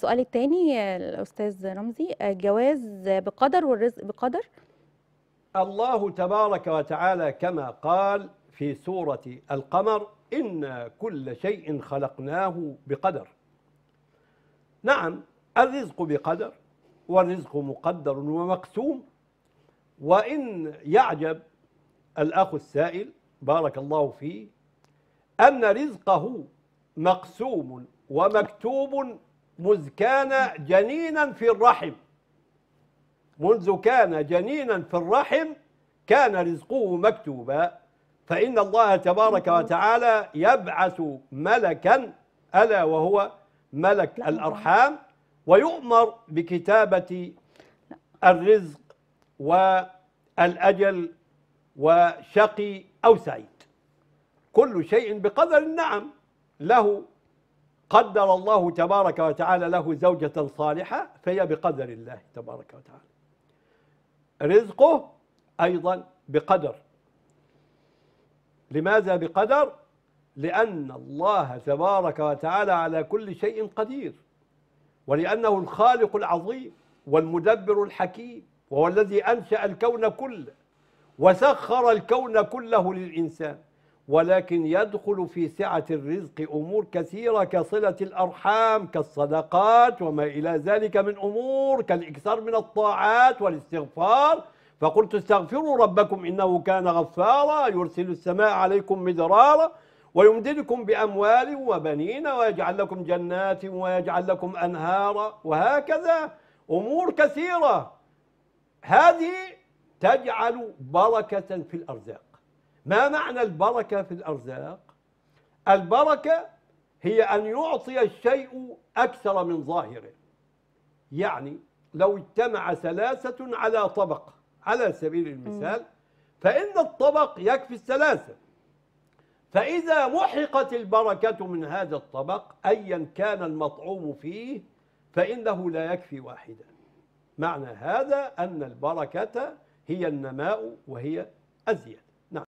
السؤال الثاني الاستاذ رمزي الجواز بقدر والرزق بقدر الله تبارك وتعالى كما قال في سوره القمر إن كل شيء خلقناه بقدر نعم الرزق بقدر والرزق مقدر ومقسوم وإن يعجب الأخ السائل بارك الله فيه أن رزقه مقسوم ومكتوب مذ كان جنينا في الرحم منذ كان جنينا في الرحم كان رزقه مكتوبا فإن الله تبارك وتعالى يبعث ملكا ألا وهو ملك الأرحام ويؤمر بكتابة الرزق والأجل وشقي أو سعيد كل شيء بقدر النعم له قدر الله تبارك وتعالى له زوجة صالحة فهي بقدر الله تبارك وتعالى رزقه أيضا بقدر لماذا بقدر؟ لأن الله تبارك وتعالى على كل شيء قدير ولأنه الخالق العظيم والمدبر الحكيم وهو الذي أنشأ الكون كله وسخر الكون كله للإنسان ولكن يدخل في سعة الرزق أمور كثيرة كصلة الأرحام كالصدقات وما إلى ذلك من أمور كالإكثار من الطاعات والاستغفار فقلت استغفروا ربكم إنه كان غفارا يرسل السماء عليكم مدرارا ويمددكم بأموال وبنين ويجعل لكم جنات ويجعل لكم أنهارا وهكذا أمور كثيرة هذه تجعل بركة في الأرزاق ما معنى البركة في الأرزاق؟ البركة هي أن يعطي الشيء أكثر من ظاهره يعني لو اجتمع ثلاثة على طبق على سبيل المثال فإن الطبق يكفي الثلاثة فإذا محقت البركة من هذا الطبق أيا كان المطعوم فيه فإنه لا يكفي واحدا معنى هذا أن البركة هي النماء وهي الزيادة نعم.